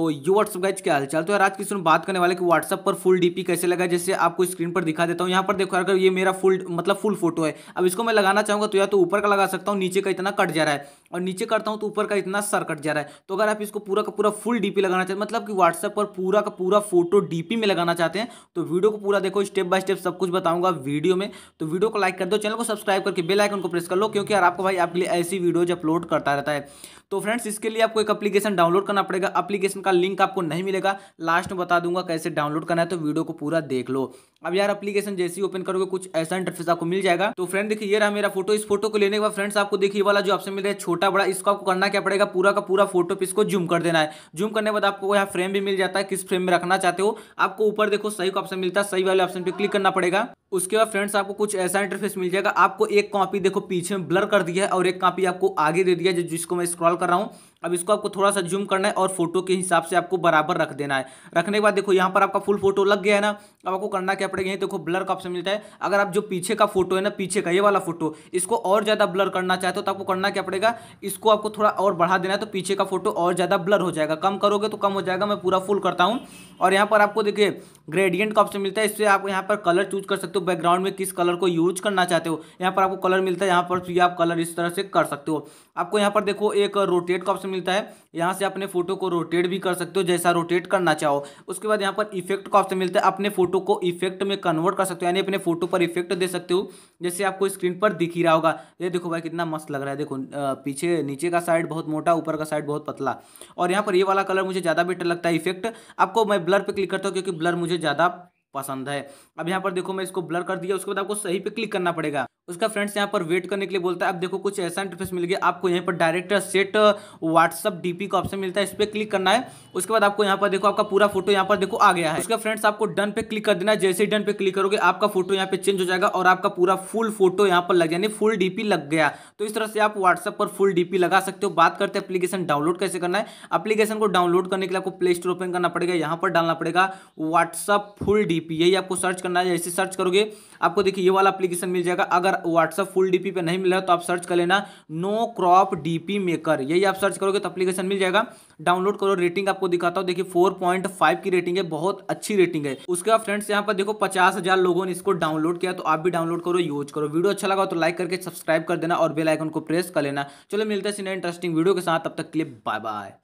तो you what's up guys क्या हालचाल तो यार आज किसी बात करने वाले कि व्हाट्सअप पर फुल डीपी कैसे लगा जैसे आपको स्क्रीन पर दिखा देता हूँ यहाँ पर देखो यार ये मेरा फुल मतलब फुल फोटो है अब इसको मैं लगाना चाहूँगा तो या तो ऊपर का लगा सकता हूँ नीचे का इतना कट जा रहा है और नीचे करता हूँ तो ऊपर का इतना सर कट जा रहा है तो अगर आप इसको पूरा का पूरा फुल डीपी लगाना चाहते मतलब कि व्हाट्सअप पर पूरा का पूरा फोटो डीपी में लगाना चाहते हैं तो वीडियो को पूरा देखो स्टेप बाय स्टेप सब कुछ बताऊंगा वीडियो में तो वीडियो को लाइक कर दो चैनल को सब्सक्राइब करके बेल आइकन को प्रेस कर लो क्योंकि यार आपको भाई आपके लिए ऐसी वीडियोज अपलोड करता रहता है तो फ्रेंड्स इसके लिए आपको एक अपलीकेशन डाउनलोड करना पड़ेगा अपलीकेशन उसका लिंक आपको नहीं मिलेगा लास्ट में बता दूंगा कैसे डाउनलोड करना है तो वीडियो को पूरा देख लो अब यार एप्लीकेशन जैसे ही ओपन करोगे कुछ ऐसा इंटरफेस आपको मिल जाएगा तो फ्रेंड देखिए ये रहा मेरा फोटो इस फोटो को लेने के बाद फ्रेंड्स आपको देखिए वाला जो ऑप्शन मिल रहा है छोटा बड़ा इसको आपको करना क्या पड़ेगा पूरा का पूरा फोटो पे इसको जूम कर देना है जूम करने के बाद आपको यहाँ फ्रेम भी मिल जाता है किस फ्रेम में रखना चाहते हो आपको ऊपर देखो सही का ऑप्शन मिलता है सही वाले ऑप्शन पर क्लिक करना पड़ेगा उसके बाद फ्रेंड्स आपको कुछ ऐसा इंटरफेस मिल जाएगा आपको एक कॉपी देखो पीछे में ब्लर कर दिया है और एक कॉपी आपको आगे दे दिया है जिसको मैं स्क्रॉल कर रहा हूँ अब इसको आपको थोड़ा सा जूम करना है और फोटो के हिसाब से आपको बराबर रख देना है रखने के बाद देखो यहाँ पर आपका फुल फोटो लग गया है ना अब आपको करना क्या पड़ेगा देखो ब्लर का ऑप्शन मिलता है अगर आप जो पीछे का फोटो है ना पीछे का ये वाला फोटो इसको और ज़्यादा ब्लर करना चाहते हो तो, तो आपको करना क्या पड़ेगा इसको आपको थोड़ा और बढ़ा देना है तो पीछे का फोटो और ज़्यादा ब्लर हो जाएगा कम करोगे तो कम हो जाएगा मैं पूरा फुल करता हूँ और यहाँ पर आपको देखिए ग्रेडियंट का ऑप्शन मिलता है इससे आप यहाँ पर कलर चूज कर सकते हो हो तो बैकग्राउंड में किस कलर को यूज करना चाहते हो यहाँ पर आपको कलर मिलता है यहाँ पर भी आप कलर इस तरह से कर सकते हो आपको यहाँ पर देखो एक रोटेट का ऑप्शन मिलता है यहाँ से अपने फोटो को रोटेट भी कर सकते हो जैसा रोटेट करना चाहो उसके बाद यहाँ पर इफेक्ट का ऑप्शन मिलता है अपने फोटो को इफेक्ट में कन्वर्ट कर सकते हो यानी अपने फोटो पर इफेक्ट दे सकते हो जैसे आपको स्क्रीन पर दिख ही रहा होगा ये देखो भाई कितना मस्त लग रहा है देखो पीछे नीचे का साइड बहुत मोटा ऊपर का साइड बहुत पतला और यहाँ पर ये वाला कलर मुझे ज़्यादा बेटर लगता है इफेक्ट आपको मैं ब्लर पर क्लिक करता हूँ क्योंकि ब्लर मुझे ज़्यादा पसंद है अब यहाँ पर देखो मैं इसको ब्लर कर दिया उसके बाद आपको सही पे क्लिक करना पड़ेगा उसका फ्रेंड्स यहाँ पर वेट करने के लिए बोलता है अब देखो कुछ ऐसा इंटरफेस मिल गया आपको यहाँ पर डायरेक्ट सेट व्हाट्सअप डीपी का ऑप्शन मिलता है इस पर क्लिक करना है उसके बाद आपको यहाँ पर देखो आपका पूरा फोटो यहाँ पर देखो आ गया है उसका फ्रेंड्स आपको डन पे क्लिक कर देना है जैसे ही डन पे क्लिक करोगे आपका फोटो यहाँ पे चेंज हो जाएगा और आपका पूरा फुल फोटो यहाँ पर लग यानी फुल डीपी लग गया तो इस तरह से आप व्हाट्सअप पर फुल डीपी लगा सकते हो बात करते हैं एप्लीकेशन डाउनलोड कैसे करना है अप्लीकेशन को डाउनलोड करने के लिए आपको प्ले स्टोर ओपन करना पड़ेगा यहाँ पर डालना पड़ेगा व्हाट्सअप फुल डीपी यही आपको सर्च करना है जैसे सर्च करोगे आपको देखिए ये वाला अप्लीकेशन मिल जाएगा अगर अगर व्हाट्सअप फुल डीपी पे नहीं मिल रहा तो आप सर्च कर लेना नो क्रॉप डीपी मेकर यही आप सर्च करोगे तो एप्लीकेशन मिल जाएगा डाउनलोड करो रेटिंग आपको दिखाता हूँ देखिए फोर पॉइंट फाइव की रेटिंग है बहुत अच्छी रेटिंग है उसके बाद फ्रेंड्स यहाँ पर देखो पचास हजार लोगों ने इसको डाउनलोड किया तो आप भी डाउनलोड करो यूज करो वीडियो अच्छा लगा तो लाइक करके सब्सक्राइब कर देना और बेलाइकन को प्रेस कर लेना चलो मिलते हैं इंटरेस्टिंग वीडियो के साथ तब तक के लिए बाय बाय